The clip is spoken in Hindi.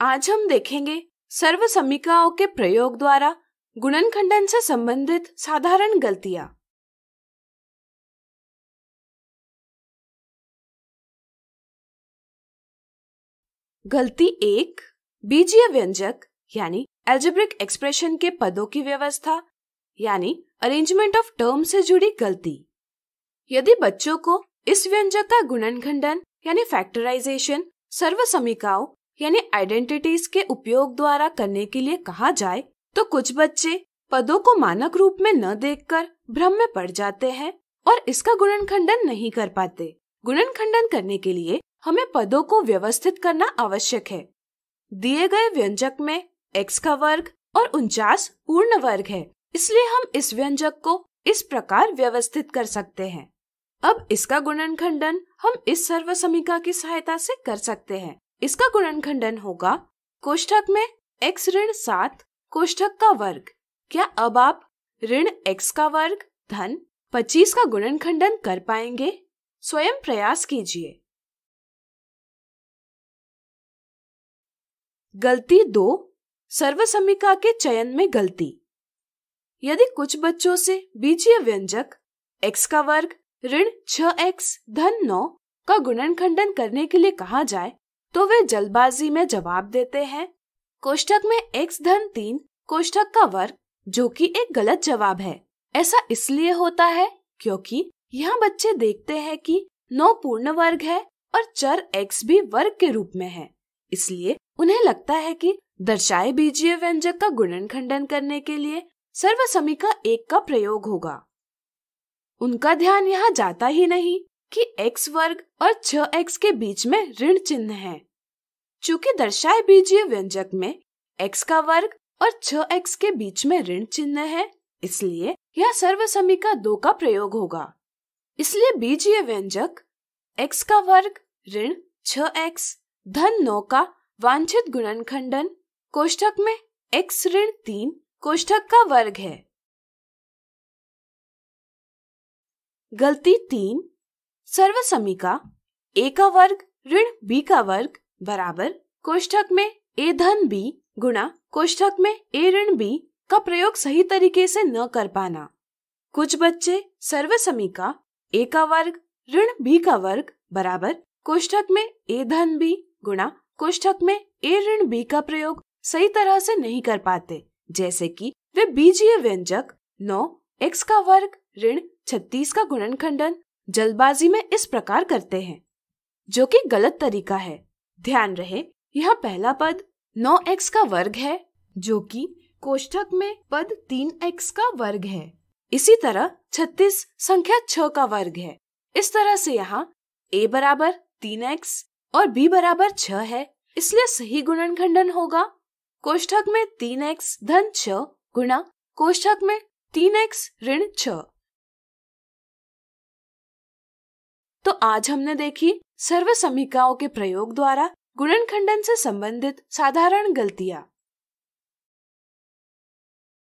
आज हम देखेंगे सर्व समीकाओं के प्रयोग द्वारा गुणन खंडन से संबंधित साधारण गलतियां गलती एक बीजीय व्यंजक यानी एल्जेब्रिक एक्सप्रेशन के पदों की व्यवस्था यानी अरेंजमेंट ऑफ टर्म से जुड़ी गलती यदि बच्चों को इस व्यंजक का गुणन खंडन यानी फैक्टराइजेशन सर्व समीकाओं यानी आइडेंटिटीज के उपयोग द्वारा करने के लिए कहा जाए तो कुछ बच्चे पदों को मानक रूप में न देखकर भ्रम में पड़ जाते हैं और इसका गुणन खंडन नहीं कर पाते गुणन खंडन करने के लिए हमें पदों को व्यवस्थित करना आवश्यक है दिए गए व्यंजक में x का वर्ग और उनचास पूर्ण वर्ग है इसलिए हम इस व्यंजक को इस प्रकार व्यवस्थित कर सकते हैं अब इसका गुणन खंडन हम इस सर्व समीका की सहायता से कर सकते हैं इसका गुणन खंडन होगा कोष्ठक में x ऋण सात कोष्ठक का वर्ग क्या अब आप ऋण x का वर्ग धन पच्चीस का गुणन खंडन कर पाएंगे स्वयं प्रयास कीजिए गलती दो सर्वसमिका के चयन में गलती यदि कुछ बच्चों से बीजीय व्यंजक x का वर्ग ऋण एक्स धन नौ का गुणन खंडन करने के लिए कहा जाए तो वे जल्दबाजी में जवाब देते हैं कोष्ठक में एक्स धन तीन कोष्ठक का वर्ग जो कि एक गलत जवाब है ऐसा इसलिए होता है क्योंकि यहाँ बच्चे देखते हैं कि नौ पूर्ण वर्ग है और चर एक्स भी वर्ग के रूप में है इसलिए उन्हें लगता है कि दर्शाए बीजीय व्यंजक का गुणन खंडन करने के लिए सर्व समीका एक का प्रयोग होगा उनका ध्यान यहाँ जाता ही नहीं कि x वर्ग और 6x के बीच में ऋण चिन्ह है चूंकि दर्शाए बीजीय व्यंजक में x का वर्ग और 6x के बीच में ऋण चिन्ह है इसलिए यह सर्व समीका दो का प्रयोग होगा इसलिए बीजीय व्यंजक x का वर्ग ऋण 6x धन नौ का वांछित गुणन खंडन कोष्ठक में x ऋण तीन कोष्ठक का वर्ग है गलती तीन सर्व समीका ए का वर्ग ऋण बी का वर्ग बराबर कोष्ठक में ए धन बी गुणा कोष्ठक में ए ऋण बी का प्रयोग सही तरीके से न कर पाना कुछ बच्चे सर्व समीका ए का वर्ग ऋण बी का वर्ग बराबर कोष्ठक में ए धन बी गुणा कोष्ठक में ए ऋण बी का प्रयोग सही तरह से नहीं कर पाते जैसे कि वे बीजीय व्यंजक नौ एक्स का वर्ग ऋण छत्तीस का गुणनखंडन जल्दबाजी में इस प्रकार करते हैं जो कि गलत तरीका है ध्यान रहे यह पहला पद 9x का वर्ग है जो कि कोष्ठक में पद 3x का वर्ग है इसी तरह 36 संख्या 6 का वर्ग है इस तरह से यहाँ a बराबर 3x और b बराबर 6 है इसलिए सही गुणन खंडन होगा कोष्ठक में 3x धन 6 गुणा कोष्ठक में 3x ऋण 6 तो आज हमने देखी सर्व समीकाओं के प्रयोग द्वारा गुणन खंडन से संबंधित साधारण गलतियाँ